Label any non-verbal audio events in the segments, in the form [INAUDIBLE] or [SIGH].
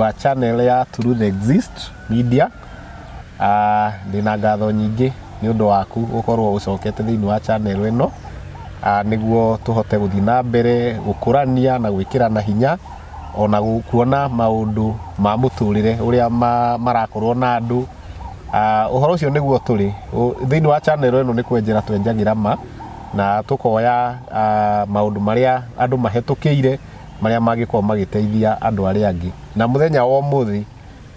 wa channel ya Truth Exist Media. Uh, ah, ndina ngatho nyingi ni ũndå waku gukorwo ucokete thĩinĩ wa channel ĩno uh, ah, niguo tuhote gũthiĩ na mbere gukurania na na hinya ona kuona maundu ma muturire ũrĩa ma, marakorwo na andu ah, ũhoro uh, ucio niguo turi thĩinĩ wa channel ĩno ni kwenjera twenjagira ma na tukoya uh, maũndũ marĩa andũ mahĩtũkĩire maria magikorwo magiteithia andu aria angi na muthenya wa muthi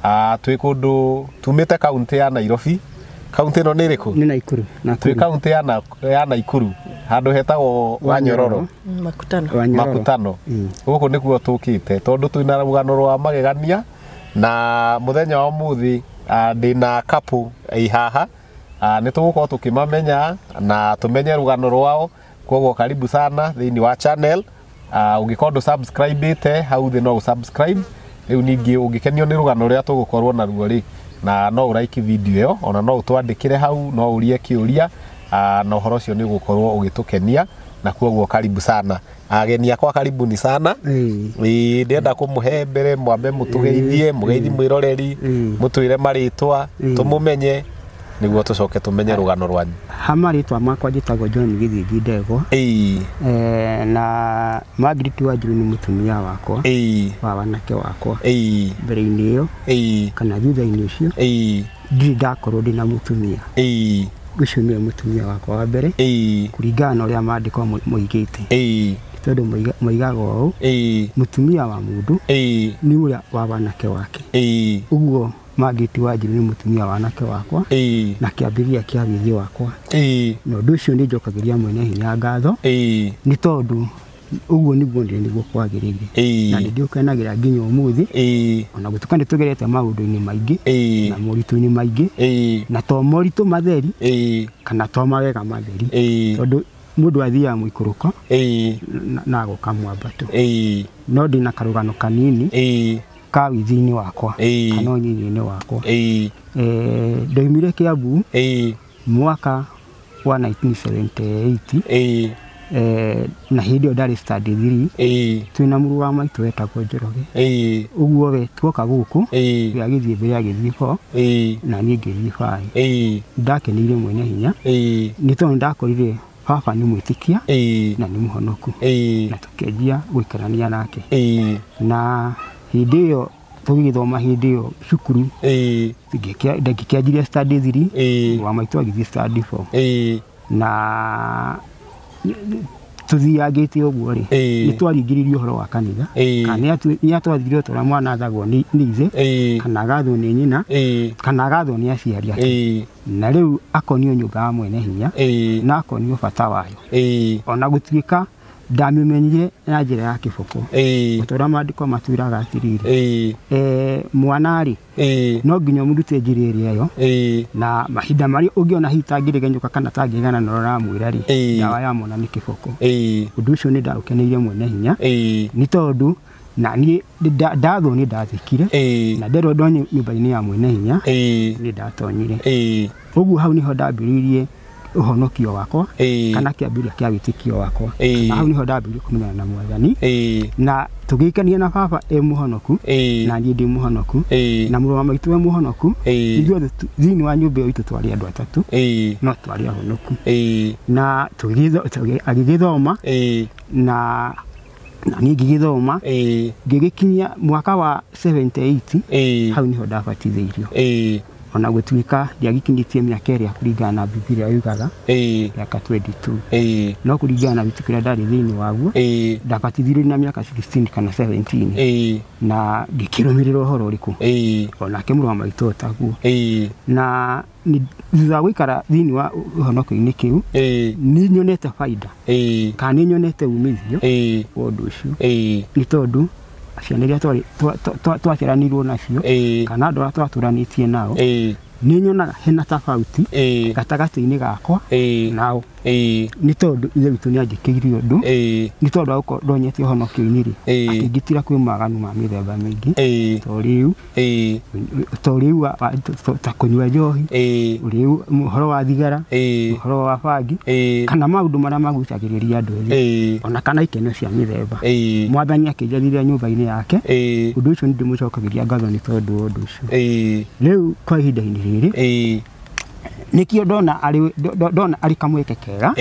ah, twi kundu tumite kaunti ya Nairobi kaunti no ni riku ni Naikuru twi kaunti ya na ya Naikuru handu hetagwo wanyororo mm, makutano makutano mm. guku nikuo tukite tondu twina rugano rwa magegania na muthenya wa muthi ah, ndi ah, na kapu ihaha nä tå gå korwo tå kä mamenya na tå menye rå gano rwao koguo karibu sana thä inä wa channel ũngĩkorwo ah, ndu subscribe-ĩte hau thĩ no ũ subscribe rĩu ningĩ ũngĩkenio nĩ rũgano rũrĩa tũgũkorwo naruo ri na no ũraiki video ĩyo ona no ũtwandĩkĩre hau no urie kiuria ah, na uhoro ũcio ni ũgũkorwo ugitukenia na kuoguo karibu sana ageni akwa ni sana mm. ĩĩ ndĩrenda kũmũhe mbere mwambe mũtũgeithie mm. mũgeithi mm. mwĩroreri mũtwĩre marĩtwa tũmũmenye niguo tucoke tumenye rugano rwanyu hamari twa makwa njĩtagwo John Githingi Ndegwa eh na Margaret Wanjiru ni mutumia wakwa ei wa wanake wakwa ĩĩ mbere-inĩ ĩyo ĩĩ kana thutha-inĩ ũcio ĩĩ ndiri ndakorwo ndĩ na mutumia ĩĩ ũcio nĩwe mũtumia wakwa wa mbere kũringana na ũrĩa maandĩko moigĩte tondũ moigaga ũũ mutumia wa mũndũ ni ũrĩa wa wanake wake uguo mangiti wanjiru nä må tumia wanake wakwa na kä ambä rä kia wä gä wakwa na å ndå å cio nä njokagä ria mwene hinya ngatho guo nä tondå nä guo kwagä rä ire na nä ndä å kenagä ra nginya å må thä ona gå tuka nä tå gerete maå ndå-inä maingä na moritå-inä maingä na to moritå matheri kana to mawega matheri tondå må ndå athiaga må ikå rå ko na agå ka mwambatå no ndä na karå gano kanini ka withiini wakwa kana ũnyinyi-inĩ wakwa eh, ndoimire Kiambu mwaka wa 1978 Eh, na hĩndĩ ĩyo ndarĩ study three twĩna mũrũ wa maitũ wetagwo Njoroge ũguo we tuoka gũkũ we agĩthiĩ mbere agĩthiĩ fo na niĩ ngĩthiĩ baĩ ndakeneire mwene hinya nĩ tondũ ndakorire baba nĩ mwĩtĩkia na nĩ mũhonoku na tũkĩanjia gũikarania nake na hindi iyo tugigithoma hindi iyo cukuru ndagikianjirie studies ri wa maitå agithie study form na tuthiangite uguo ri ni twaringiririe uhoro wa kanitha kana ni atwathire tora mwana athagwo ni ithe kana agathwo ni nyina kana agathwo ni aciari ake na riu akonio mba ya mwene hinya na akonio bata wayo ona gutuika ndamĩmenyire na njĩra ya kĩboko gũtũra mandĩko maturaga eh mwana rĩ no nginya mudute njĩra ĩrĩa ĩyo na mahinda marĩa hita ngire tangĩregenyũka kana tangĩgana na ũramwĩra mwira ri ya mwana nĩ kĩboko ũndũ ũcio ni ndaũkeneirie mwene hinya ni tondũ na niä ndathwo nä ndathikire na nderwo ndonye nyå mba-inä ya mwene hinya nä ndatonyire å guo hau nä ho ndambä rä irie uhonokio wakwa kana wä kia witikio wakwa na hau niho kå kumenyana na mwathani na ikania na baba e muhonoku na niä ndä muhonoku na må roma maitå e muhonoku ithuothe thĩinä wa nyå mba ä yo itå twarä andå atatũ no twarä ahonoku na agä thoma na na niä ngä gä thoma ngä gä kinyia mwaka wa 78 hau nä ho ndabatithä irio ona gutwika ndiagikinyitie miaka iria kuringana na bibilia yugaga miaka 22 no kuringana na witikira ndari thiini waguo ndabatithirio na miaka 16 kana 17 na ngikirumirira uhoro uriku onake murwa maitå taguo na thutha guikara thiini wa uhonokio-ini kiu ni nyonete baida kana ni nyonete umithio wa undu ucio ni tondu ciana iria twaciaranirwo nacio kana andå arä twatå ranä tie nao nä nyonaga hena tofauti gatagatä-inä gakwa nao nä tondå ithe witå nä anjä kä ire å ndå nä tondå agå ndonyetie honokio-inä rä akä tira kwä maganu ma mä themba mä ingä to rä u ta kå nyua njohi må u horo wa thigara horo wa bangi kana maå ndå a magucagä rä ria andå ethä ona kana ikeno cia mä themba mwathani akä njathire nyå-mba-inä yake å ndå å cio nä ndä må cokagä ria ngatho nä tondå wa å ndå å cio rä u kwa ihinda-inä rä riri ä nikio dona ari dona ari kamweke kega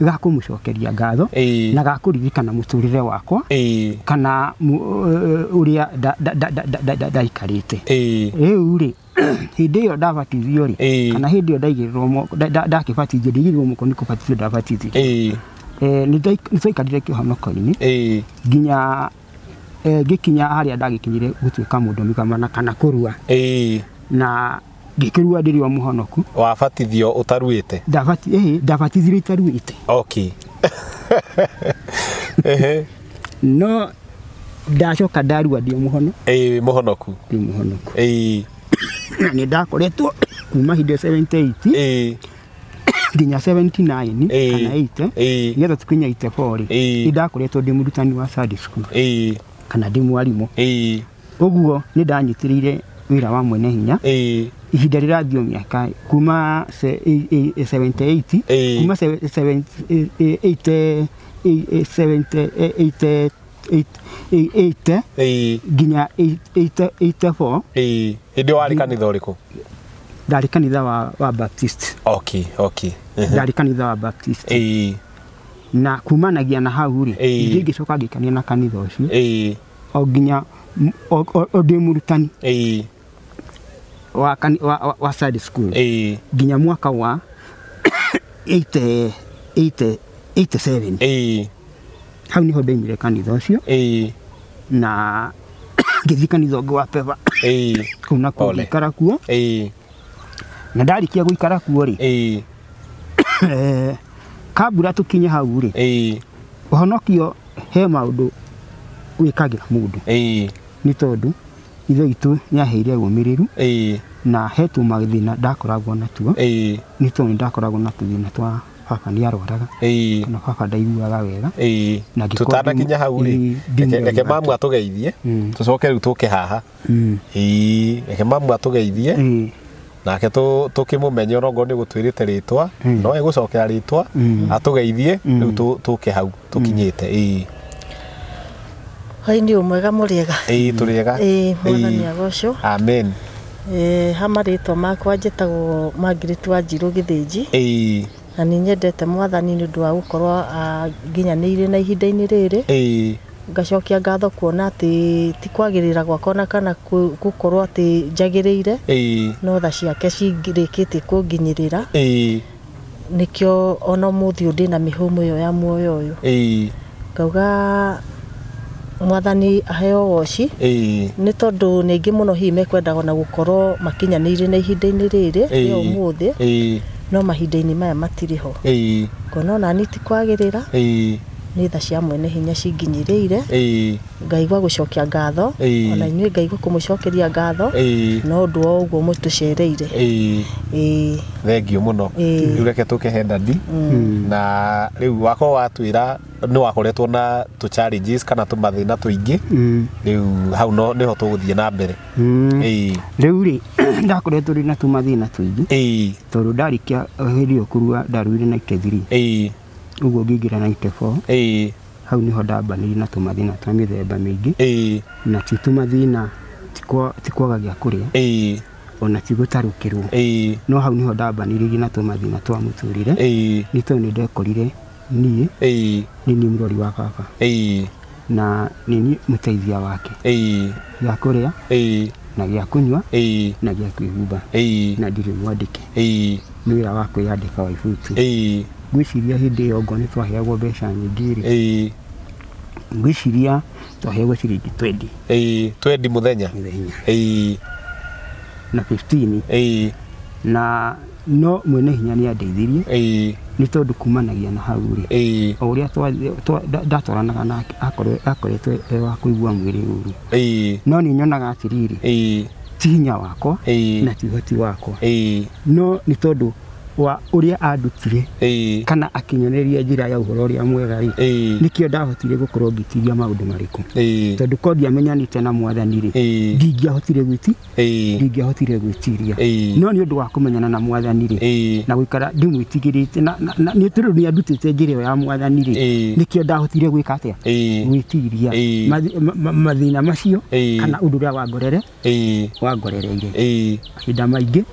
ga kumucokeria ngatho na ga kuririkana muturire wakwa kana uria ndaikarite riu ri hindi iyo ndabatithio ri kana hindi iyo ndaigirwo ndakibatithio ndigirwo muko ni kubatithio ndabatithio nä twaikarire kä honoko-inä nginya ngä kinya harä a ndagä kinyire gå tuä ka må ndå migama kana kå rua na ngikirua ndiri wa muhonoku wabatithio utaruite ndabati eh ndabatithirio itaruite okay [LAUGHS] no ndacoka ndarua ndio muhono ä må honoku ndio må honoku ä na ni ndakoretwo kuma hindä 78 nginya 79 kana 8 getha tukinya 84 nä ndakoretwo ndä må rutani wa kana ndä mwarimå kana guo nä ndanyitä rä ni wä wira wa mwene hinya ihinda rĩrathiĩ mĩaka kuma 78 kuma 78 nginya 84 ĩndĩ warĩ kanitha ũrĩkũ ndarĩ kanitha wa, wa baptist okay, okay. Uh kanitha wa baptist na kumanagia na hau rĩ hey. ingĩ ngĩcoka ngĩkania na kanitha ũcio hey. o nginya o ndĩ wa, wa, wa, wa side school eh. ginya mwaka wa 87 [COUGHS] eh. hau niho ndaimire kanitha ũcio eh. na [COUGHS] ngĩthiĩ kanitha ũngĩ wa peva [COUGHS] kũu nakuo ngĩikara kuo na ndarikia gũikara kuo rĩ eh, kambura tũkinye hau rĩ ũhonokio he maũndũ wĩkagĩra mũndũ ni tondũ ithe itu niaheire umiriru na mathä na ndakoragwo natuo nä tondå nä ndakoragwo na tå twa baba nä arwaraga kana baba ndaiguaga wega na kinya hau mm. mm. reke mamu atå geithie tå coke rä u tå ke haha eke mamu atå geithie nake tå kä må menye orongo nä gå twä rä te rä twa no egå cokera rä twa mm. atå geithie rä u tå ke hau tå kinyä te Gai nä å mwega må rä ega tå rä ega amen ha marä two makwa njä tagwo mangirä wa njirå gä thä nji na nä nyendete mwathani nä å ndå wa gå korwo nginyanä ire na ihinda-inä rä rä ngacokia ngatho kuona atä ti kwagä gwakwa na kana gå korwo atä njagä rä ire no tha ciake cirä kä tie kå nginyä rä ra nä kä o ona må thiå ndä na mä hå må ä yo ya muoyo å yå ngauga mwathani aheo woci nä tondå nä ngä må no hihi mekwendaga na gå korwo makinyanä na ihinda-inä rä rä å må thä no mahinda-inä maya matirä ho kona ona ni ti kwagä rä ra nä tha cia mwene hinya cinginyä rä ire ngaigua gå cokia ngatho ona inyuä ngaigua kå må cokeria ngatho no ndå o å guo må tå cereire thengiå må no rä u reke tå kehe ndandi mm. na rä u wakorwo watwä ra nä wakoretwo na tå challenges kana tå mathä na tå ingä mm. rä u hau no nä ho tå gå thiä na mbere rä u rä ndakoretwo rä na tå mathä eh, na tå ingä tondå ndarä kia hä ndä ä yo kurua ndaruire na ite ũguo ngĩingä ra na ite hau nä ho ndambanä na tå mathä na twa mä themba mä ingä na ti tå mathä na tikwaga gä kå rä a ona ti gutarukirwo no hau niho ndambaniririe na tå mathina twa må tå rä re nä tondå nä ndekorire niä nä niä må rori wa baba na nä niä må teithia wake gä a kå rä a na gä a kå nyua na gä a kwä humba na ndirä mwandä mwandĩke nä wä ra wa kwä yandä ka waibutu ngwĩciria hĩndĩ ĩyo ngo nĩ twaheagwo mbeca nyingä nyingĩ rĩ ngwĩciria twaheagwo ciringi twendi må thenya mũthenya na 15 na no mwene hinya nä andeithirie nä tondå kumanagia na hau rä o å rä a ndatwaranaga na akoretwo e wa kå igua mwä rä å ru no nä nyonaga atä rä rä ti hinya wakwa na ti å wakwa no nä tondå wa uria andutire kana akinyoneria njira ya uhoro uria mwega ri nikio ndahotire gukorwo ngitiria maundu mariku tondu kodi ndiamenyanite na mwathani ri ndingiahotire gwiti ndingiahotire gwitiria no ni undu wa kumenyana na mwathani ri na guikara ndimwitigirite ni tondu ni andutite njira ya mwathani ri nikio ndahotire gwika atia gwitiria mathina macio kana undu uria wangorere wangorereire mahinda maingi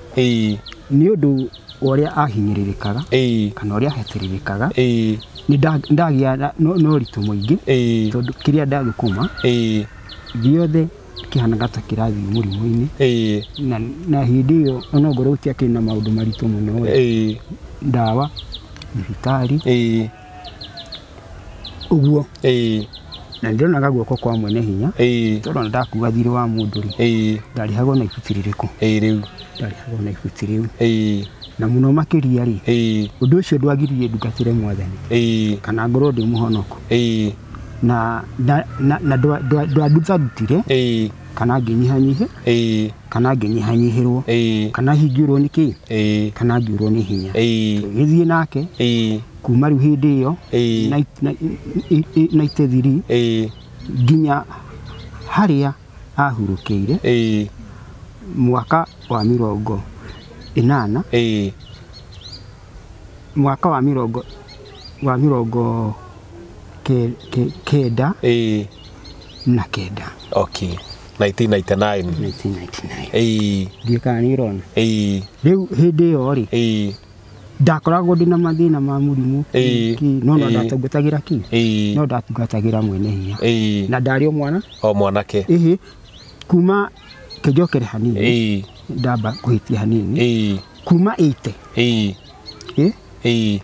ni undu uria ahinyiririkaga kana uria ahetirikaga ni ndagia no ritu muingi tondu kiria ndagikuma giothe kihanaga ta kirathi murimu-ini na, na hindi iyo onongorwo gutiakiri na maundu maritu muno ndawa thibitari uguo na ndironaga guoko kwa mwene hinya tondu ona ndakua thiri wa mundu ri ndarihagwo na ibuti ririku riu ndarihagwo na ibuti riu na muno makiria ri ii undu ucio ndwagiririe ndugatire mwathani ii kana ngorwo ndi muhonoko ii na na kana ngä ii kana nyihanyihä ii kana nginyihanyihirwo ii kana hingirwo ni kii ii kana ngiurwo ni hinya ii githie nake ii kuma riu hindi iyo na itethiri nginya haria ahurukiire mwaka wa mirongo inana e. mwaka wa mirongo wa mirongo ke, ke, kenda e. na kenda okay. 1999 1999 kana nä irona rä u hä ndä ä yo rä ndakoragwo ndä na na ma må rimå no no ndatungatagira ra ki no ndatungatagä ra mwene hinya na ndarä o mwana o mwanake kuma kä njokere hanini hä tia hanini kuma ite eh. Eh? Eh.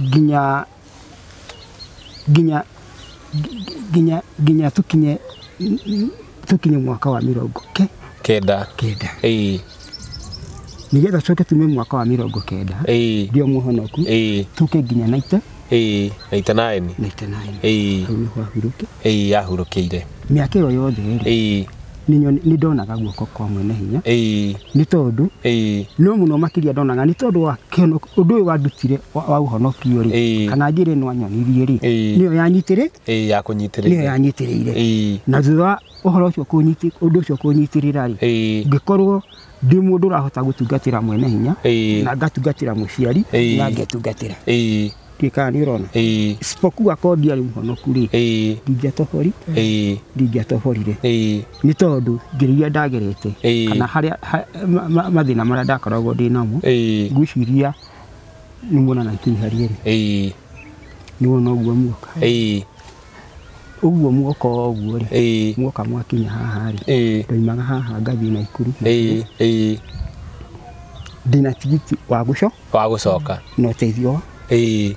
nginya nginya nginya nginya tukinye tukinye mwaka wa mirongo ke kenda kenda eh getha coke tume mwaka wa mirongo kenda ndio muhonoku tuke nginya naite naite nine naite nine hau niho ahuruke ahurukire mĩaka ĩyo yothe rĩ nä ndonaga guoko kwa mwene hinya nä tondå no må no makä ria ndonaga nä tondå wa å ndå å yå wandutire wa å honokio rä kana njä rä no anyonirie rä nä yo yanyitä rä nä yo yanyitä rä ire na thutha wa å horo å cio å ndå å cio kå nyitä rä ra rä ngä korwo ndä må ndå å rahota gå tungatä ra mwene hinya na ngatungatä ra må ciari na ngetungatä ra kikana irona eh isipokuwa kodi ya muhonoku ri eh ndingatohori ni tondu ngiria ndagerete kana haria mathina maria ndakoragwo ndinamo ngwiciria nä muona na ikiharie rä nä wona å muoka å guo muoka å guo rä muoka mwakinya haha rä ndoimaga haha ngathiä na ikuru ndä na tigiti wa gå coka na å teithio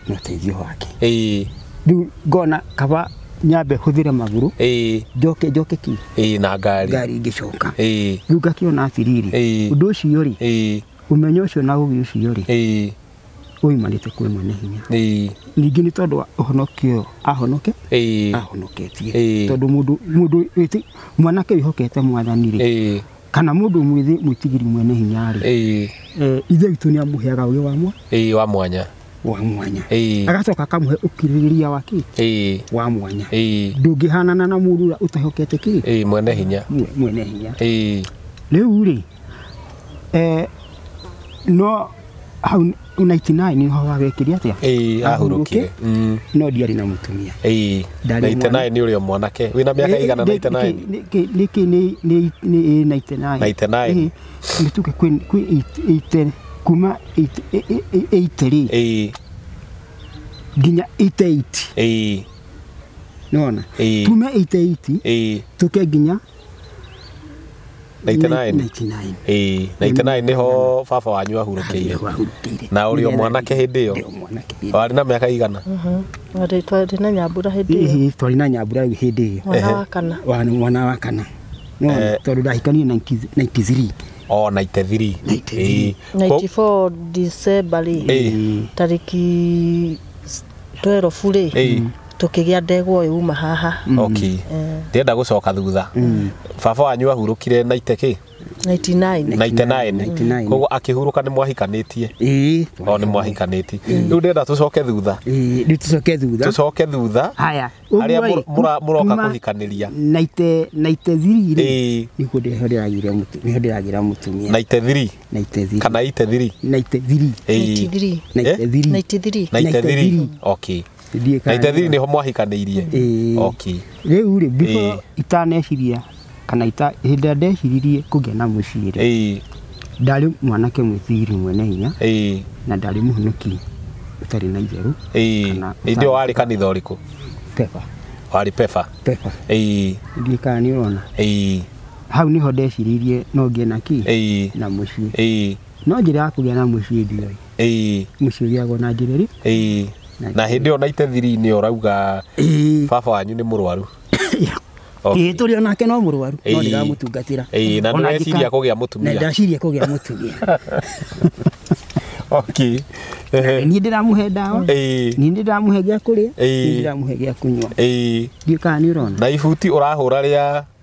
na teithio wake riu ngona kaba nyambe huthire maguru eh njoke njoke ki eh na ngari ngari ngicoka eh riu ngakiona atiriri eh undu ucio ri eh umenyo ucio na ugi ucio ri eh uimanite kwi mwene hinya ningi ni tondu wa uhonokio ahonoke ahonoketie tondu mundu mundu witi mwanake wihokete mwathani ri kana mundu mwithi mwitigiri mwene hinya ri eh, ithe gitu ni amuheaga wamwa wa mwanya wa mwanya agacoka kamå he å kirä wa kä wa mwanya hey. hanana na må rå utahokete ki hey, mwene hinya mwene hinya hey. rä u rä eh, no hau naitinai nä ho wagekä re atä a ahurå kire mm. no ndiarä na må tumia naitinai nä å rä a mwanake wä na mä aka ni ni nä kä nä ni tuke kwen kwä kuma 83 e, e, e, nginya 88 naona tume 88 tuke nginya 99 ho baba wanyu ahurũkĩire na ũrĩ o mwanake hĩndĩ ĩyo warĩ na mĩaka igana uh-huh. twarĩ na nyambura hĩndĩ ĩyo twarĩ na nyambura hĩndĩ ĩyo mwana wa kana mwana wa kana eh. tondũ ndahikanirie 93 oh 93 93 94 December eh. Eh, tariki 12 rĩ tukigia ndegwa yuma haha mm. okay mm. eh. ndienda gucoka thutha mm. baba wanyu ahurukire na iteke 99 koguo akihuruka ni mwahikanitie o ni mwahikanitie riu ndienda tucoke thutha riu tucoke thutha tucoke thutha haya aria muroka kuhikaniria naite naite thiri ri niguo ndiho ndiragire mutu niho ndiragira mutumia naite thiri naite thiri kana ite thiri naite thiri naite thiri naite eh? thiri okay na ithethiri nä mwahikanä okay. rä u rä bifo itaneciria kana ita hä ndä ä ndeciririe kå ngä na må ciä rä ndarä mwanake mwä tigiri mwene hinya na ndarä må honoki å tarä na itheru ndä ä warä kanitha å rä kå warä peba ndiä kana nä å rona hau nä ho ndeciririe no ngä na kä na må ciä no njä ra ya kå gä a na må ciä ndioi må ciä å gä agwo na njä ra rä na hä ndä ä yo na itethiri-inä å rauga baba wanyu nä må rwaru ä tå rä onake no må rwaru no ndä gamå tungatä ra na nä weciria kå gä a må tumia ndaciria kå gä a må tumia niä ndä ramå he ndawa niä ndä ramå he gä a kå rä a ndä ramå he gä a kå nyua ndiä kaga nä å rona na ibuti å rahå ra rä a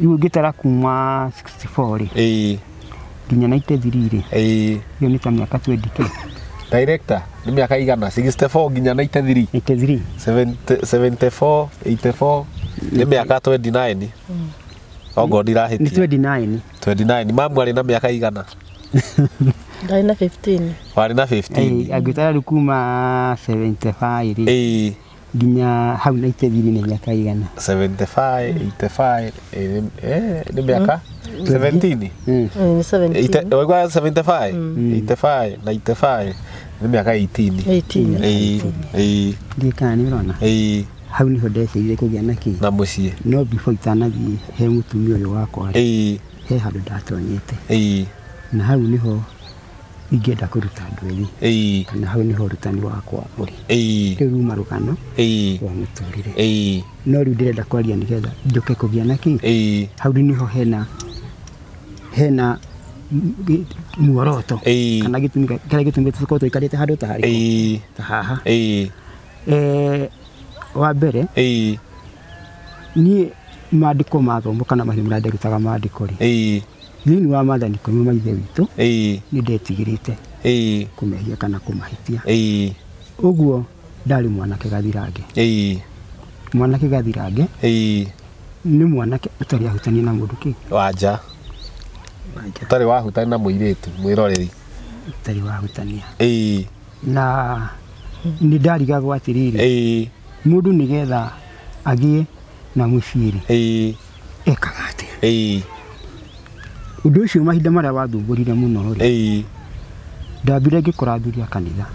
riu ngitara kuma 64 rĩ ĩĩ nginya na itethiri rĩ ĩĩ ĩyo nĩ ta mä aka k director nĩ mĩaka igana nginya na itethiri 83 74 84 nĩ mĩaka 29 ongo mamu arä na mĩaka igana [LAUGHS] ndarĩ na 15 warĩ rä kuma nginya hau na itethiri nä mä igana 75 85 mm. eh nä mä aka waigua 75 na nä miaka 18 ndiä kana nä rona hau nä ho ndeceire kå gä a na kä na må ciä no before itanathiä he må tumia å yå wakwa he handå ndatonyete na hau nä ho ingĩenda kũruta andũ ethĩ na hau nĩho rutani wakwa gano wa må tå rä re no ndä renda kwaria nĩgetha njũke kũgĩa na kĩ hau ho hena hena muoroto kana gĩtũmi kĩrĩa gĩtũmĩte tũkorwo tũikarĩte handũ ta harä ta haha wa mbere mandä ko mathomo kana mahiũ marĩa nderutaga ko rä thini wa maathani ikũmi ma ithe witũ nĩ ndetigĩrĩte kũmehia kana kũmahĩtia uguo ndarĩ mwanake gathirange mwanake gathirange ni mwanake ũtarĩ ahutania na mũndũ kĩ wanja ũtarĩ wahutania na mũirĩtu mwĩroreri ũtarĩ wahutania na nĩ ndarigagwo atĩrĩrĩ mũndũ nĩgetha agie na mũciĩ ekaga atĩa undu cio mahinda marä maria wathumbũrire mũno rĩ ndambire ngĩkũrathuria kanitha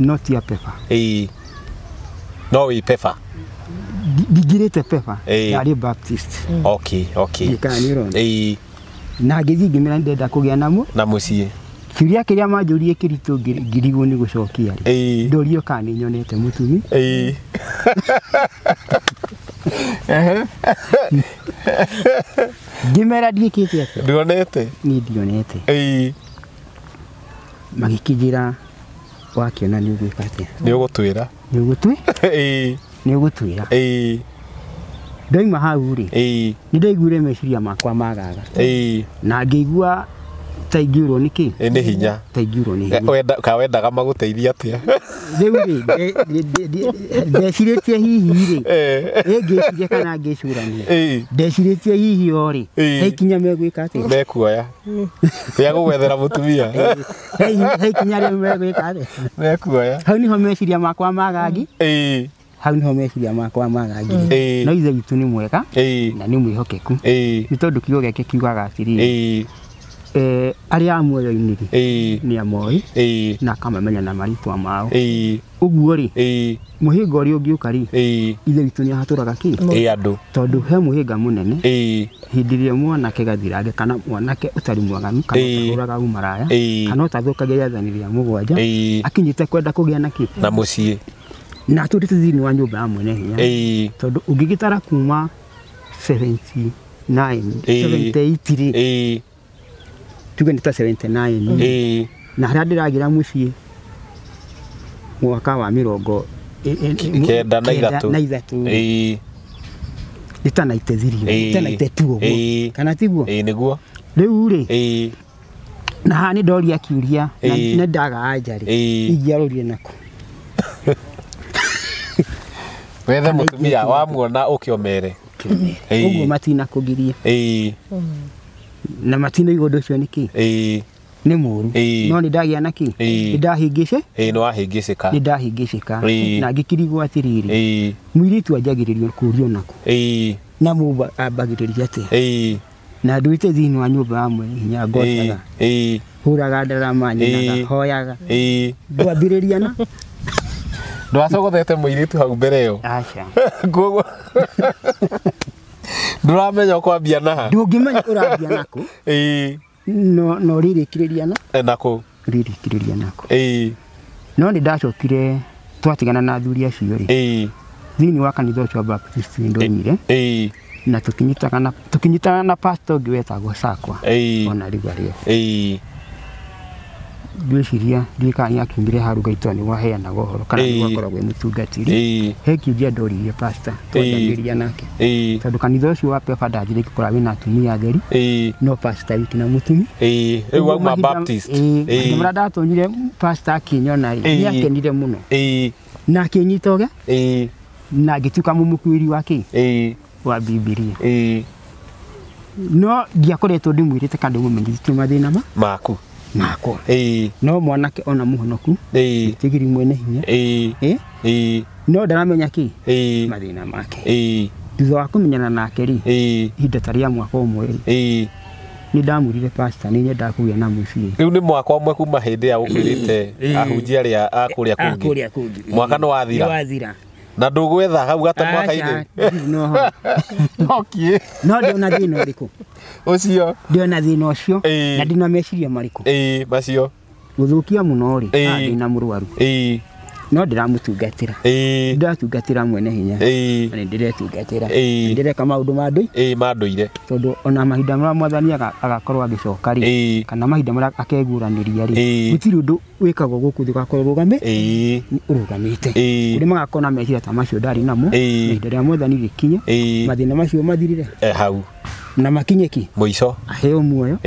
no ti a peba no wĩ peba ndingirĩte peba yarĩ baptist mm. okay okay na ngä thiä ngä ngĩthiĩ ngĩmĩra nĩ ndenda a namo na mũciĩ kiuria kä rä a manjå rie kä kiritå ngirigwo nä gå cokiarä rä ndorio kana nä nyonete må tumi [LAUGHS] ngimera ndiĩkĩte atĩa ndionete ni ndionete ĩĩ magĩkĩnjĩra wakiona nĩ ũgwĩka atĩa nĩ ũgũtwĩra ni ũgũtwĩra ĩĩ nĩ ũgũtwĩra ĩĩ ndoima hau rĩ nĩ ndaiguire meciria makwa magaga na ngĩigua taingiurwo nä kä e, nä hinya taingiurwo nĩ hinya ka wendaga magå teithia atä a rä tie hihi rä ä ngä cirie kana ngä curania ndecirä tie hihi o rä haikinya megwä ka atä mekuoya rä a gå gwethera må tumia haikinya rä u megwä ka mekuoya hau nä ho meciria makwa magangi hau niho meciria makwa magangi no ithe witũ nĩ mwega na nĩ mwĩhokeku nĩ tondũ kiugo gĩake kiugaga atĩrĩ eh aria amuoyo ini eh ni amoi eh na akamamenya na maritwa mao eh uguo ri eh muhinga uri ungiuka ri eh ithe witu ni ahaturaga ki eh andu tondu he muhinga munene eh hindirie mwanake gathirange kana mwanake utari mwaganu kana utaguraga umaraya kana utathukagia iathani ria mugwanja akinyite kwenda kugia na ki na mucii na aturite thiini wa nyumba ya mwene hinya tondu ungigitara kuma 79 78 ri tuge nä twa 79 na harä a ndä ragira må ciä mwaka wa mä rongo kenda na ithatå nä eh. tanaiteithirio eh. tanaitetuo eh. kana tiguo nä guo rä u rä na haha nä ndoria kiuria na ndaga anja rä ingäarå nako wethe må tumia wamuona å kä omere å guo matinakå giria mm na matinaigua ndå å cio nä ĩĩ nä må ru no nä ndagä a na kä nä ndahingä ce nä wahingä cä ka nä ndahingä cä ka na ngä kirigwo atä rä rä mwirä tu anjagä rä rio kå rio nakå na må ambagä rä ria atä na ndå ä te thä inä wa nyå mba ya mwene hinya ngotaga hå raga ndarama nyenaga hoyaga ngwambä rä ria na ndwacogothete må irä tu hau mbere ä yo koguo nduramenya ukwambia na ndungimenya urambia naku [LAUGHS] ii no no ririkiriria na naku ririkiriria naku ii no ni ndacokire twatigana na thuri acio ri thini wa kanitha ucio wa Baptist ndoimire na kä nyitaga na pastor ngä wetagwo Sakwa ona riu arĩ ngwĩciria ndiũkaga nĩ akiumire haruga itwa nĩguo aheanaga ũhoro kana nĩguo akoragwo e mũtungatĩri he kiũria ndoririe pastor twanjagĩria nake tondũ kanitha ũcio wa peba ndanjĩrĩ gũkora wĩna atumia theri no pastor wiki na mũtumi rĩu wauma ndatonyire pastor akĩnyona nĩ akenire mũno na akĩnyita ũge na ngĩtuĩka mũmũkuĩri wa kĩ wa bibilia no ndiakoretwo ndĩmwĩrĩte kana ndĩmũmenyithĩtie mathĩna ma maku makwa no mwanake ona muhonoku tigiri mwene hinya no ndaramenya ki mathina make thutha wa kumenyana nake ri ihinda ta ria mwaka ũmwe ni nä pasta nä nyenda kå gä a na må riu rä u nä mwaka mwe kuma hä ndä ya ukirite rä te ahunjia arä a akå rä a kå mwaka no wathira na ndugwetha hau gata mwaka-inĩ nokie [LAUGHS] no ndiona thĩna ũrĩkũ ũcio na thĩna ũcio na ndina meciria marĩkũ ĩĩ macio gũthũkia mũno na ah, ndĩna mũrwaru ĩĩ no ndiramutungatira ndiratungatira mwene hinya ndä ndiretungatira ndireka maundu ma ndui ma nduire tondu ona mahinda maria mwathani agakorwo agicoka ri kana mahinda maria akeguraniria ri gutiri undu wikagwo guku thi gakorwo rugame urugamite uri na mecira ta macio ndarä namo ihinda rĩa mwathani gĩkinye na macio mathirire e hau na makinye ki ico aheo muoyo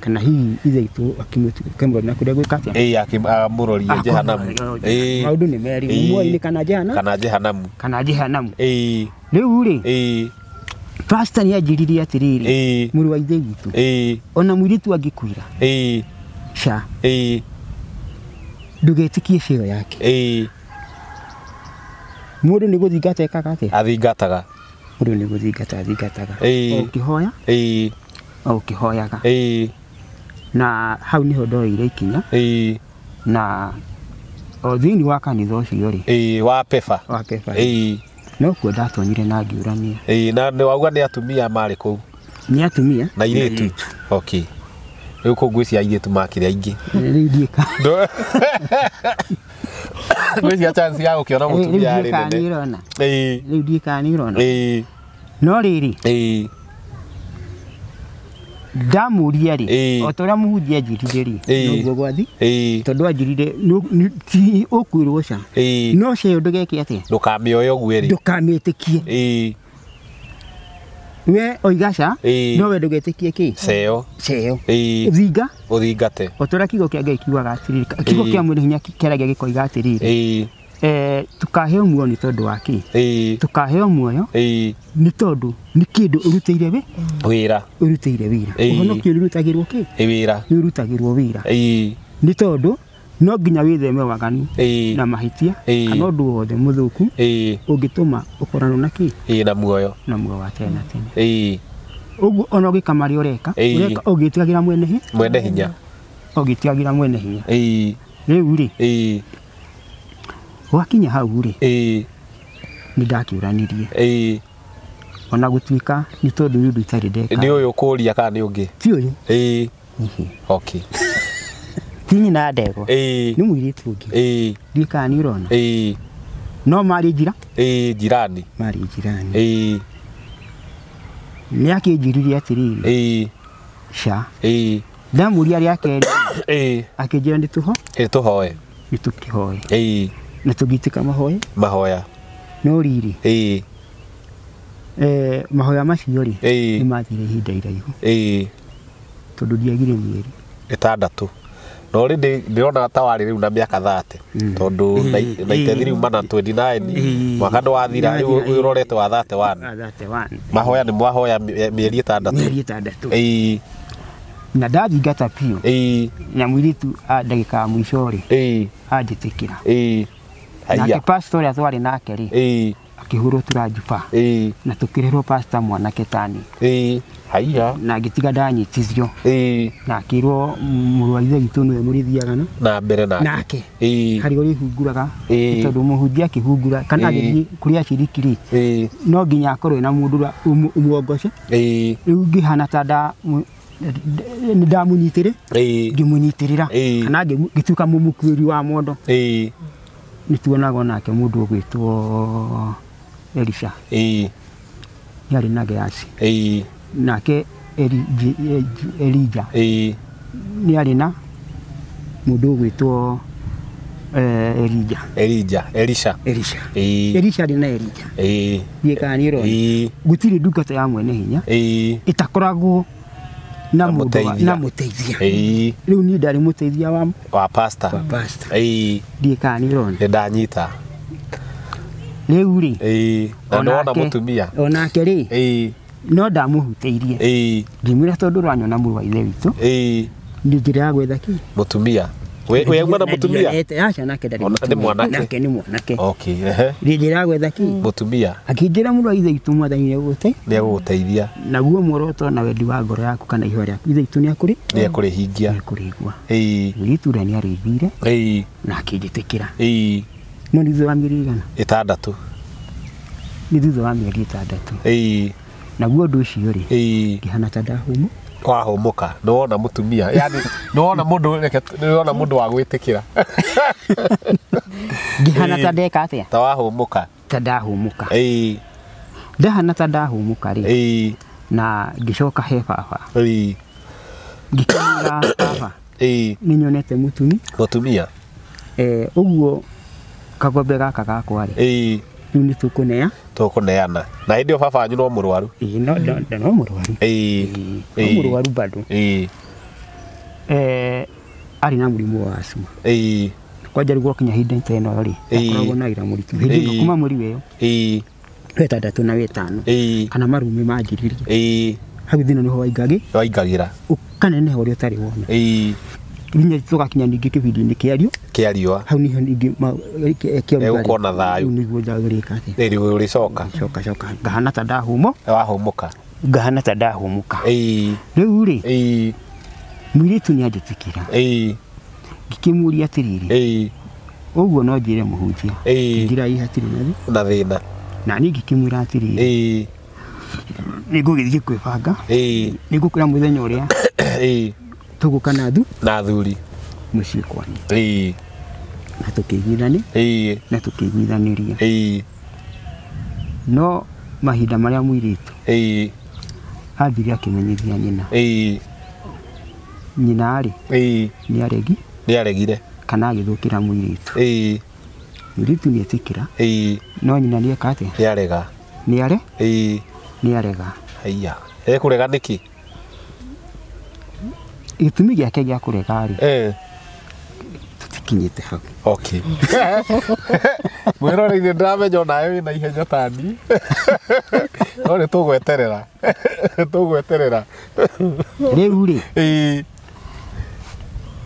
kana hihi ithe itu akimwĩra kũrĩa gwĩka atĩa ĩ amũrorie ah, jehanamu ĩ maũndũ nĩ meri muoini kana jehanamu kana jehanamu kana jehanamu ĩ rĩu rĩ pastor nĩ anjĩrire atĩrĩrĩ mũrũ wa ithe witũ ona mũirĩtu angĩkuira ca ndũgetĩkie cĩo yake mũndũ nĩ gũthingata ekaga atĩa athingataga mũndũ nĩ gũthingata athingataga ũkĩhoya ũkĩhoyaga na hau niho ndoire ikinya ĩĩ na o thĩinĩ wa kanitha ũcio rĩ ĩĩ wa pefa wa pefa ĩĩ no kuo ndatonyire na ngiurania ĩĩ na nĩ wauga ni atumia mari kũu ni atumia na tu okay rä u kå cia airä makire aingä rä ndiäka ngwäcia chance ya gå kä ona må rä nene rä u ndiä kana nä å no rä rä ndamuria rä o ta å rä a må hundi anjirire rä noguo gwathi tondå anjirire ti å kuirwo ca no ca å ndå geke atä ndå kamä oya å guo ndå kamä tä kie we oigaca no we ndå getä kie kä ceo ceo thinga å thingate o å rä a kigo kä a ngai kiugaga atä rä kigo kä a mwä hinya käragia gä koiga atä rä rä eh tukaheo muoyo ni tondu wa ki eh tukaheo muoyo eh ni tondu ni kindu urutiire we wira urutiire wira uhonokio urutagirwo ki wira ni urutagirwo wira eh ni tondu no nginya witheme waganu na mahitia kana undu wothe muthuku ungituma ukorano na ki na muoyo na muoyo wa tena tene uguo ona ugika mari ureka ureka ugitigagira mwene hi mwene hinya ugitigagira mwene hinya riu ri wakinya hau rä nä ndakä å ä ona gå tuä ka nä tondå nä å ndå itarä ndeka nä å yå kå ria kana nä å ngä ti å yå okay tinyi na ndegwa nä mwirä tu å ngä ndiä kana nä å rona no marä njira njirani marä njirani nä akä njirire atä rä rä ca ndamå ria rä akerä akä njä ra nä tå ho nä tå hoe nä tå kä hoe na tugitĩka mahoya mahoya no riri eh, mahoya macio rĩ nĩ mathire ihinda iraihu tondå ndiagire mieri ĩtandatũ no rĩ ndĩronaga ta rä u na mĩaka thate hmm. tondũ naitethĩ rĩu mana 29 mwaka nä wathira rĩu rorete wa thate mahoya nä mwahoya ä eh, ĩtandatũ na ndathingata biũ na mũirĩtu ah, ndagĩka anjä tä kä ra na ngĩpastor ũrĩa twarĩ nake rĩ akĩhurwo tũranjuba na tũkĩrĩrwo pasta mwanake tani haiya na ngĩtiga ndanyitithio na akĩrwo mũrũ ithe witũ nĩwe mũrĩthiaga na na mbere nake harĩa ũrĩhunguraga tondũ mũhunjia akĩhungura kana agĩthiĩ kũrĩ aciriki rĩ no nginya akorwo na mũndũ ũrĩa ũmuongoce rĩu ngĩhana ta nda nä ndamunyitä rä ngä må nyitä rä ra kana ngä tuä ka må kuä ri wa mondo nä tuonaga onake må ndå å gwä two elisha ä yarä na geasi nake elija ä nä arä na må ndå å gwä two e, Elija. Elija, Elisha. Elisha. Elisha na Elija. Ee. Thiĩ kana nĩ ũrona. Ee. ndungata ya mwene hinya. Ee na mundu na muteithia riu ni ndari muteithia wa wa pastor wa pastor ii ndie kana ni rona ni ndanyita riu ri ii na ni wona mutumia onake ri ii no ndamuhutiirie ii ngimwira tondu rwanyona muru wa ithe witu ii ni njira ya gwetha ki mutumia we mwana mutumia acha nake ndari ah, ni mwanake nake ni mwanake okay ehe rinjira gwetha na wendi wa ngoro yaku kana ihwa rĩaku ithe itu ni akuri ni akuri hingia ni akuri igwa ii witura ni arithire ii na akinjitikira ii no ni thutha wa mieri igana itandatu ni thutha wa mieri itandatu ii naguo ndu ucio ri ngihana ta ndahumwo wahumuka nä wona må tumia yani nä wona må ndå wona må ndå wa gwä tä kä ra [LAUGHS] hana ta ndeka atä a ta wahåmå ka ta ndahåmå ka ndahana ta ndahåmå ka rä na ngä coka he baba ngĩkiuga baba nĩ nyonete mũtumi mũtumia ũguo kagombe gaka gakwa rĩ rĩu nĩ tũkũnea neana na hindi yo baba wanyu no murwaru no no murwaru no murwaru bado arĩ na mũrimũ wa asthma kwanja rĩu gwakinya hinda ta ĩno rĩ akoragwo na wĩra mũritũ hĩndĩ ĩno kuma mweri wĩyo wetandatũ na wetano kana marumi manjĩrĩrie hau thĩna nĩho waingagĩ waingagĩra ũkaneneha ũrĩa ũtarĩ wona rinya tugakinyanirie kĩbindi-inĩ kĩa rio kĩa riũa hau niho ningĩ kĩgũkona thayu nĩguo njagĩrĩka atĩ rĩu ũrĩcoka coka coka ngahana ta ndahũmwo wahũmũka ngahana ta ndahũmũka rĩu rĩ mũirĩtu nĩ anjĩtĩkĩra ngĩkĩmũria atĩrĩrĩ ũguo no njĩre mũhunjia ndĩrai hatirĩ na thĩna na niĩ ngĩkĩmwĩra atĩrĩrĩ nĩ ngũgĩthiĩ kwĩbanga nĩ ngũkĩra mũthenya ũrĩa tuguka na thu na thuri mucii kwanyu ii na tukiguithani ii na tukiguithaniria ii no mahinda maria muiritu ii athire akimenyithia nyina ii nyina rĩ ni aregi nĩ aregire kana agĩthũkĩra mũirĩtu ii mũirĩtu nĩ etĩkĩra ii no nyina nĩ eka atĩa arega nĩ are ii nĩ arega haiya niki nĩkĩ gitumi giake gä akå rä tutikinyite hau okay mwiroreinä ndäramenya onawe wä na ihenya tani no nä tå gweterera tå gweterera rä u rä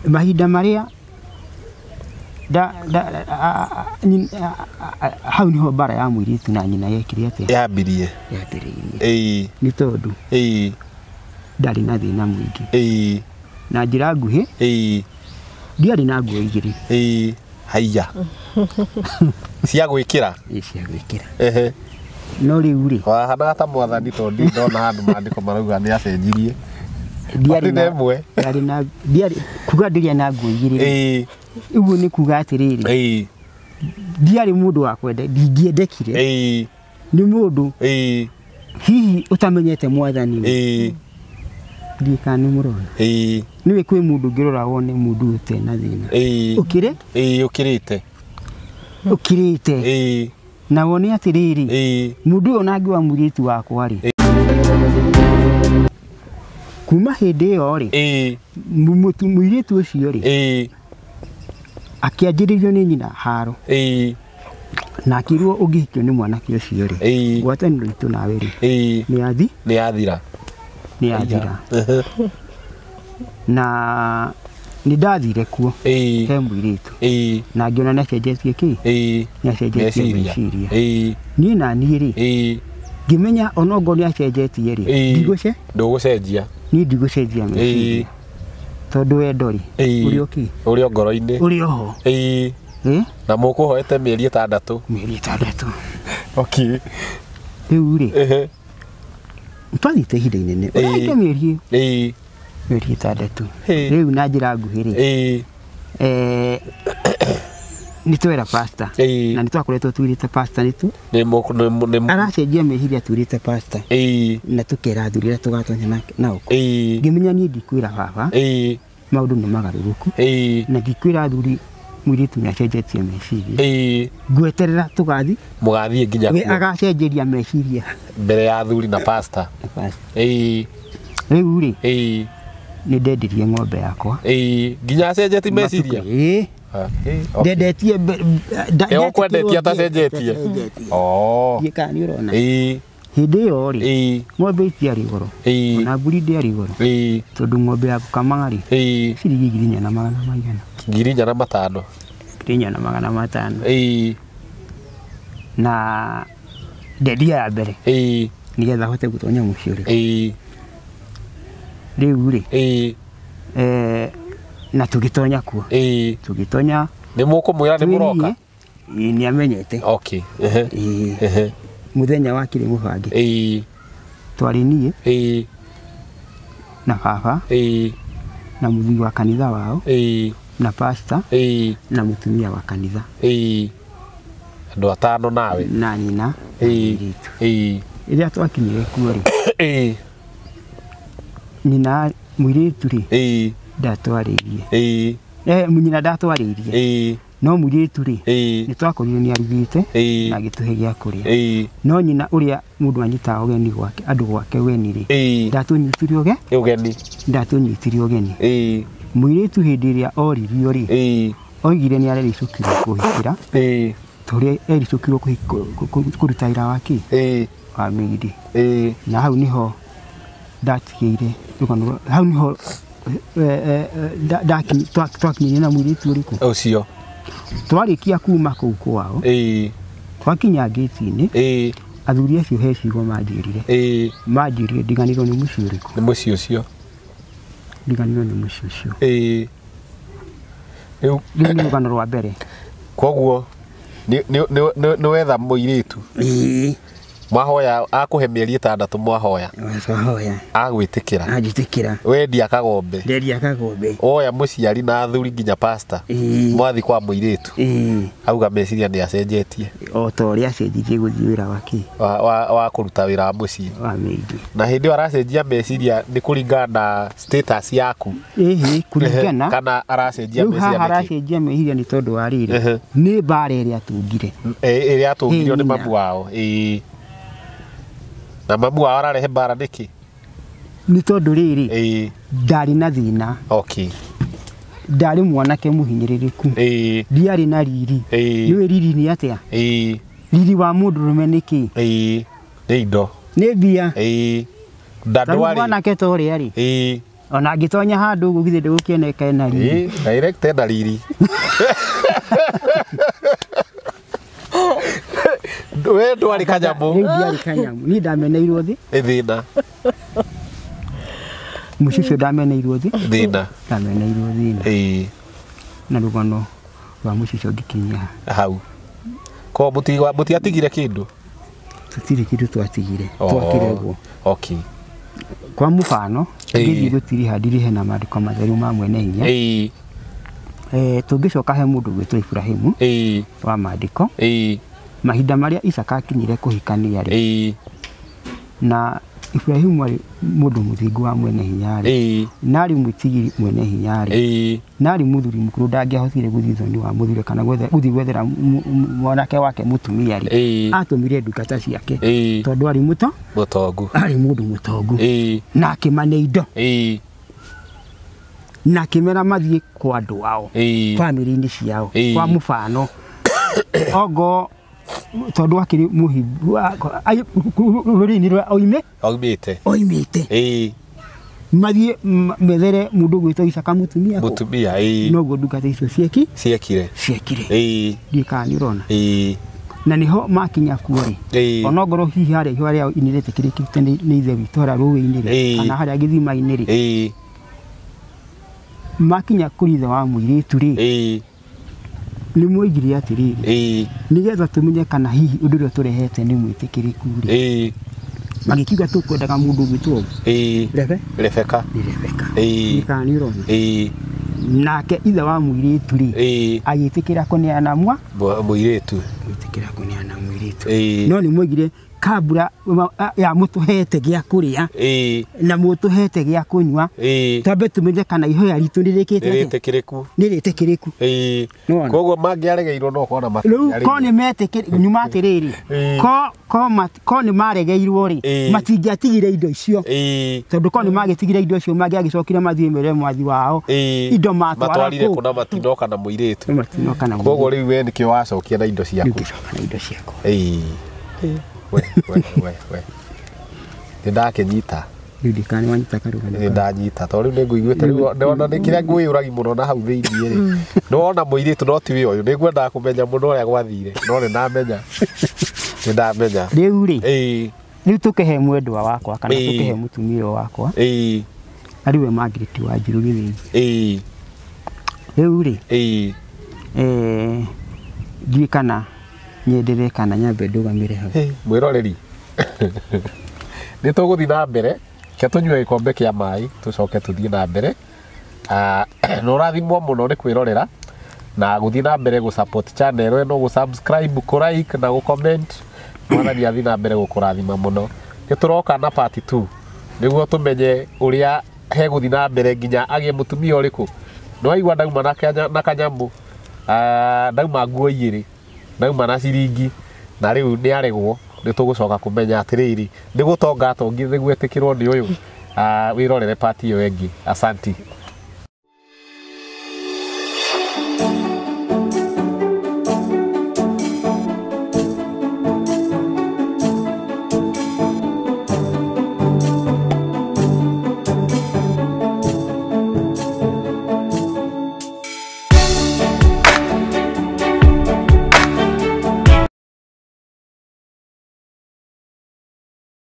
mahinda marä a da, da, a, a, a, hau niho bara ya mwiritu na nyina yekire atä yambirie yambä rä irie nä tondå ndarä na thä na må ingä na njira nguhä ndiarä na nguo igä rä haiya [LAUGHS] cia gwä kä ra cia gwä kä ra no rä u rä wahandaga ta mwathani tondå ndona handå ko marauga nä acenjirie ndiarä kuga ndä rä na nguo igä rä ũguo nä kuga atä rä rä ndiarä må ndå wa kwenda nä må ndå hihi å tamenyete mwathani ndiä kana nä må rona nä kwä må ndå ngä rora wone må ndå mundu ute na thina ukire ukirite ukirite na wone atiriri wa må nangiwa muritu wakwa rä kuma hä ndä ä må irä tu å cio ri akä anjä rä rio nä nyina haro na å ngä ungihikio nä mwanake å cio rä gwatanä gwataniro itå nawe rä nä athi nä athira nä athira na nä ndathire kuo he mwirä tu na ngä ona nä acenjetie kä nä acenjetie meciria niä naniä rä ngä menya ona onongo nä acenjetie rä ndigå ce ndå gå cenjia niä ndigå cenjia meciria tondå wendo rä å rä o kä å rä o ngoro-inä å rä oho na må kå hoete mä eri ä tandatå mä eri ä tandatå rä u rä twathiä te ihinda inene å range mä eri mĩeri ĩtandatũ rĩu na njĩra nguhĩ rĩ eh, nä twera pasta na nä twakoretwo twirä te pasta nä tu aracenjia mä hiria turä te pasta na tå kera thuri rä a tå gatwanya nao ngä menya niä ndikwä ra baba maå ndå nä magarå rå ku na ndikwä ra thuri tu nä acenjetie meciria ngweterera tå gathi må gathiä nginya agacenjeria meciria mbere ya thuri na pasta rä u rä nä ndendirie ng'ombe yakwa nginya acenjeti meciria ndendetie atacenjetie kana nä å rona hindä ä yo rä ng'ombe itiarä goro na mburi ndiarä goro tondå ng'ombe ya kamagarä ciringi ngiri inya na magana maigana ngiri na matano ngiri na magana matano na ndendia ya mbere nä getha hote gå tonya må ciå rä riu ri na tå gä tonya kuo eh tugitonya ni mukumwira ni muroka ni amenyete okay amenyete må thenya wa kä rä må twari twarä eh na baba na na thii wa kanitha wao eh na pasta eh na mutumia wa kanitha andå atano nawe na nyina eh eh iria twakinyire kuo rä eh nyina mũirĩtu rĩ ndatwarĩirie eh, nyina ndatwarĩirie no mũirĩtu rĩ nĩ ni arigite arugĩte na gĩtũhe gĩa kũrĩa no nyina ũrĩa mũndũ anyitaga ũgeni gwake andũ gwake ũgeni rĩ ndatũnyitire ũge ũgeni ndatũnyitire ũgeni mũirĩtu hĩndĩ ĩrĩa oririo rĩ oigire nĩ arericũkirwo kũhikĩra tũrĩa ericũkirwo kũruta wĩra waki kĩ wa mĩiri na hau ho ndatigeire rugano hau niho eh, eh, eh, twakinyire na mũirĩtu cio twarä kia kuma kå kũu kwao twakinya ti inĩ athuri acio he cigo manjä manjä rire nä må å ciugo manjĩrire manjĩrire ndiganĩirwo nĩ mũciĩ ũrĩkũ nä må ũcio ndiganĩirwo nĩ rä u nä rå gano rwa mbere koguo nä wetha må mũirĩtu ĩĩ mwahoya akå he mä eri ä tandatå mwahoya agwä tä kä ra agwä kä ra wendia kagombe ndendia kagombe woya må na athuri nginya pasta mwathi kwa må irä tu auga meciria ni acenjetie o ta å rä a acenjirie gå wa wa kå ruta wä wa må na hä ndä ä yo aracenjia meciria nä kå ringana na yaku kå kana aracenjia meciria aracenjia meciria nä tondå wa rä rä nä mbara ä rä a atå ngire ä rä a atå ngirio nä wao na mamu wao ararehe mbara nĩkĩ nĩ tondũ rĩrĩ eh ndarĩ na thĩna okay ndarĩ mwanake eh ndiarĩ na riri nĩũĩ riri nĩ eh riri wa mũndũ rũme nĩ eh nĩ indo nĩ mbia mwanake ta ũrĩa eh ona ngĩtonya handũ ũguo githĩ ndĩgũkĩoneka ena riri na riri [LAUGHS] we ndwari kanyamu ndiari kanyamu ni ndameneirwo thi ithina muci ucio ndameneirwo thi thina ndameneirwo thina na rugano rwa muci ucio ngikinya hau ko mũtiatigire kĩndũ tũtirĩ kĩndũ twatigire oh, twakire guo okay kwa mũbano ngĩthiĩ gũtiriha ndirihe na maandĩko matheru ma mwene hinya eh, tũngĩcoka he mũndũ ũgwĩtwo Ibrahimu wa maandĩko mahinda maria Isaka akinyire kuhikania rĩ na Ibrahimu arĩ mũndũ muthingu wa mwene hinya rĩ na arĩ mwĩtigiri mwene hinya rĩ na arĩ mũthuri mũkũrũ ndangĩahotire gũthiĩ thoni wa mũthuri kana gũthiĩ gwethera mwanake wake mũtumia rĩ atumire ndungata ciake tondũ arĩ mũto mũtongu arĩ mũndũ mũtongu na akĩmane indo na akĩmera mathiĩ kwa andũ ao bamĩrĩ-inĩ ciao kwa mufano ongo [COUGHS] tondu akiri muhimbu rurĩini rwa oime oimite oimite ĩĩ mathiä methere gwä gwĩtwo icaka mũtumia mũtumia ĩĩ noguo ndungata icio cieki ciekire ciekire ĩĩ ndiĩ kana nĩ rona ĩĩ na niho makinya kuo rĩ onongorwo hihi harĩa ihũa rĩao inĩrĩtĩkĩrĩkĩte nĩ ithe witũ harĩa rũĩ-inĩ rĩ kana harĩa gĩthima-inĩ rä makinya kå ithe wa mũirĩtu rĩ nä mwaigire atä rä rä nä getha tå menye kana hihi å ndå å rä a tå rehete nä mwä tä kä rä ku rä magä kiuga tå kwendaga må ndå å gwä two rebe rebeka nä rebeka kana nä å rona nake ithe wa må irä tu rä rĩ agĩtĩkĩra kũneana mwa mũirĩtu agĩtĩkĩra kũneana mũirĩtu no nä mwaigire kabura ya mutu hete gya kuria na mutu hete gya kunywa twambe tumenye kana iho ya ritu nirikite niritikiriku niritikiriku koguo mangiaregeirwo no kona matiariu ko ni mete nyuma tiriri ko ko ko ni maregeirwo ri matingiatigire indo icio tondu ko ni magitigire indo icio mangiagicokire mathie mere mwathi wao indo matwarire kuna matinoka na muiritu koguo riu we nikio wacokia na indo ciaku indo ciakwa nä ndakä nyita nä ndanyita tondå rä u nä ngå te mm. ona nä kä rä a ngwä å ragi må no na hau thä iniä rä no ona må irä tu no tiwä å yå nä ngwendaga kå menya må no å rä a gwathire no nä ndamenya [LAUGHS] nä ndamenya rä u rä rä u tå kehe mwendwa wakwa kana tå kehe må tumia wakwa na rä we mangiriti wa njirå gä thä rä u rä ndiä kana niä ndä kana nyambe ndå gamä hau mwä roreri nä tå gå thiä na mbere ke tå nyue gä kombe kä a maä tå coke tå thiä na mbere ah, [CLEARS THROAT] na å rathimwo må no nä kwä rorera na gå thiä na mbere gå channel ä no gå kå like na gå comment mwathani athiä na mbere gå kå rathima må no nä tå roka na part 2 nä guo tå menye å rä a he gå thiä na mbere nginya agä må tumia å rä kå nä waigua ndauma na kanyamå ah, ndauma nguo igä rä nauma na ciringi na rä u nä aregwo nä tå gå coka kå menya atä rä rä nä gå tonga atongi nä guetä kä rwo nä å yå ah, wä rorere ä yo ängä asanti